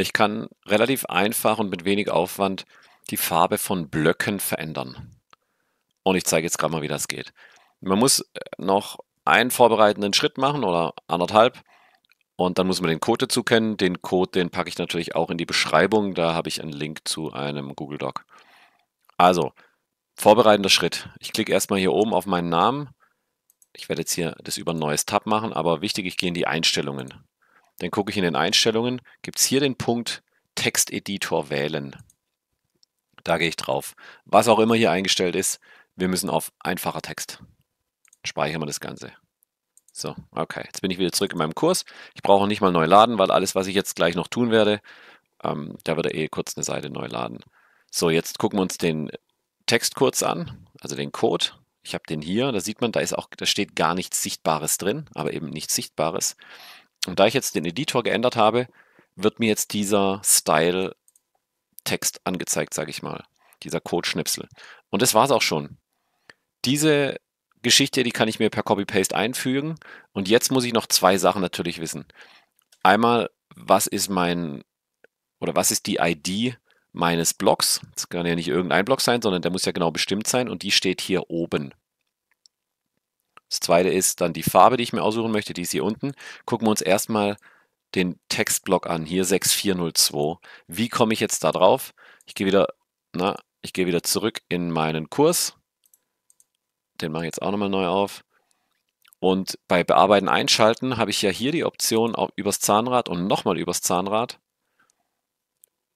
Ich kann relativ einfach und mit wenig Aufwand die Farbe von Blöcken verändern. Und ich zeige jetzt gerade mal, wie das geht. Man muss äh, noch einen vorbereitenden Schritt machen oder anderthalb. Und dann muss man den Code dazu kennen. Den Code, den packe ich natürlich auch in die Beschreibung. Da habe ich einen Link zu einem Google Doc. Also, vorbereitender Schritt. Ich klicke erstmal hier oben auf meinen Namen. Ich werde jetzt hier das über ein neues Tab machen, aber wichtig, ich gehe in die Einstellungen. Dann gucke ich in den Einstellungen, gibt es hier den Punkt Texteditor wählen. Da gehe ich drauf. Was auch immer hier eingestellt ist, wir müssen auf einfacher Text. Speichern wir das Ganze. So, okay. Jetzt bin ich wieder zurück in meinem Kurs. Ich brauche nicht mal neu laden, weil alles, was ich jetzt gleich noch tun werde, ähm, da wird er eh kurz eine Seite neu laden. So, jetzt gucken wir uns den Text kurz an, also den Code. Ich habe den hier, da sieht man, da ist auch, da steht gar nichts Sichtbares drin, aber eben nichts Sichtbares. Und da ich jetzt den Editor geändert habe, wird mir jetzt dieser Style-Text angezeigt, sage ich mal. Dieser Code-Schnipsel. Und das war es auch schon. Diese Geschichte, die kann ich mir per Copy-Paste einfügen. Und jetzt muss ich noch zwei Sachen natürlich wissen. Einmal, was ist mein oder was ist die ID meines Blocks? Das kann ja nicht irgendein Block sein, sondern der muss ja genau bestimmt sein und die steht hier oben. Das zweite ist dann die Farbe, die ich mir aussuchen möchte, die ist hier unten. Gucken wir uns erstmal den Textblock an, hier 6402. Wie komme ich jetzt da drauf? Ich gehe wieder, na, ich gehe wieder zurück in meinen Kurs. Den mache ich jetzt auch nochmal neu auf. Und bei Bearbeiten einschalten habe ich ja hier die Option, auch übers Zahnrad und nochmal übers Zahnrad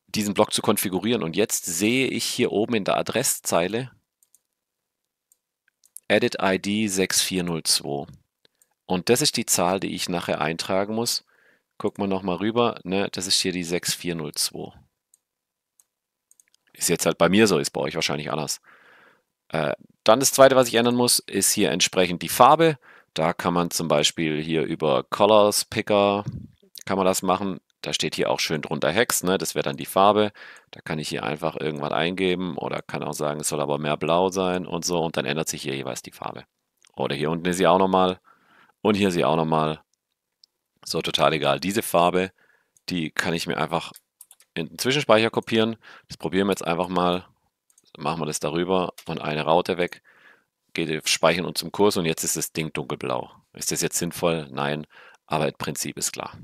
diesen Block zu konfigurieren. Und jetzt sehe ich hier oben in der Adresszeile, Edit ID 6402. Und das ist die Zahl, die ich nachher eintragen muss. Gucken wir nochmal rüber. Ne? Das ist hier die 6402. Ist jetzt halt bei mir so, ist bei euch wahrscheinlich anders. Äh, dann das zweite, was ich ändern muss, ist hier entsprechend die Farbe. Da kann man zum Beispiel hier über Colors Picker kann man das machen. Da steht hier auch schön drunter Hex, ne? das wäre dann die Farbe. Da kann ich hier einfach irgendwas eingeben oder kann auch sagen, es soll aber mehr blau sein und so. Und dann ändert sich hier jeweils die Farbe. Oder hier unten ist sie auch nochmal und hier ist sie auch nochmal. So, total egal. Diese Farbe, die kann ich mir einfach in den Zwischenspeicher kopieren. Das probieren wir jetzt einfach mal. machen wir das darüber und eine Raute weg. Geht Speichern und zum Kurs und jetzt ist das Ding dunkelblau. Ist das jetzt sinnvoll? Nein, aber im Prinzip ist klar.